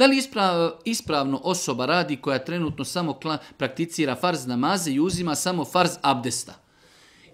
Da li isprav, ispravno osoba radi koja trenutno samo kla, prakticira farz namaze i uzima samo farz abdesta?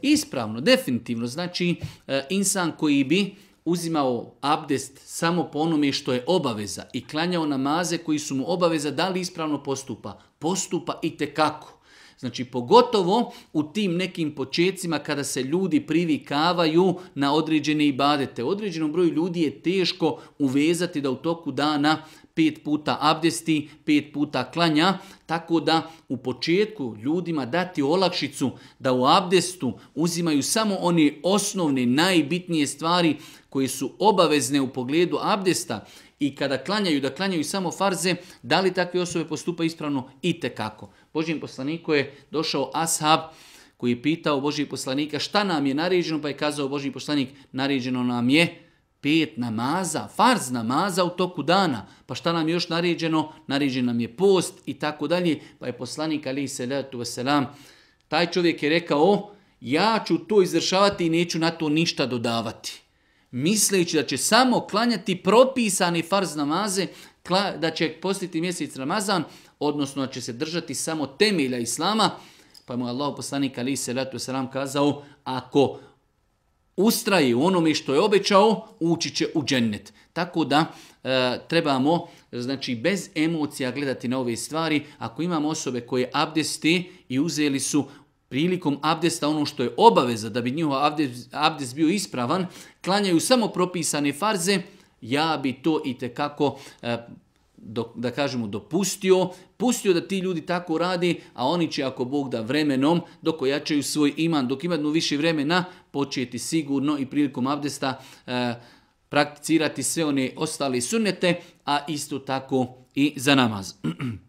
Ispravno, definitivno, znači e, insan koji bi uzimao abdest samo po onome što je obaveza i klanjao namaze koji su mu obaveza, da li ispravno postupa? Postupa i tekako. kako. Znači, pogotovo u tim nekim početcima kada se ljudi privikavaju na određene ibadete. U određenom broju ljudi je teško uvezati da u toku dana pet puta abdesti, pet puta klanja, tako da u početku ljudima dati olakšicu da u abdestu uzimaju samo one osnovne, najbitnije stvari koje su obavezne u pogledu abdesta, i kada klanjaju, da klanjaju samo farze, da li takve osobe postupa ispravno? I tekako. Božijem poslaniku je došao ashab koji je pitao Božijeg poslanika šta nam je naređeno, pa je kazao Božijeg poslanik naređeno nam je pet namaza, farz namaza u toku dana, pa šta nam je još naređeno? Naređen nam je post i tako dalje, pa je poslanik ali se letu veselam, taj čovjek je rekao, ja ću to izvršavati i neću na to ništa dodavati misleći da će samo klanjati propisani farz namaze, da će postiti mjesec Ramazan, odnosno da će se držati samo temelja Islama, pa mu je Allah poslanik Ali Salatu Salam kazao, ako ustraje u onome što je obećao, ući će u džennet. Tako da e, trebamo znači, bez emocija gledati na ove stvari. Ako imamo osobe koje abdesti i uzeli su prilikom abdesta ono što je obaveza da bi njihov abdes, abdes bio ispravan, klanjaju samo propisane farze, ja bi to i tekako, e, do, da kažemo, dopustio, pustio da ti ljudi tako radi, a oni će ako Bog da vremenom, dok ojačaju svoj iman, dok imadnu više vremena, početi sigurno i prilikom abdesta e, prakticirati sve one ostale sunnete, a isto tako i za namaz.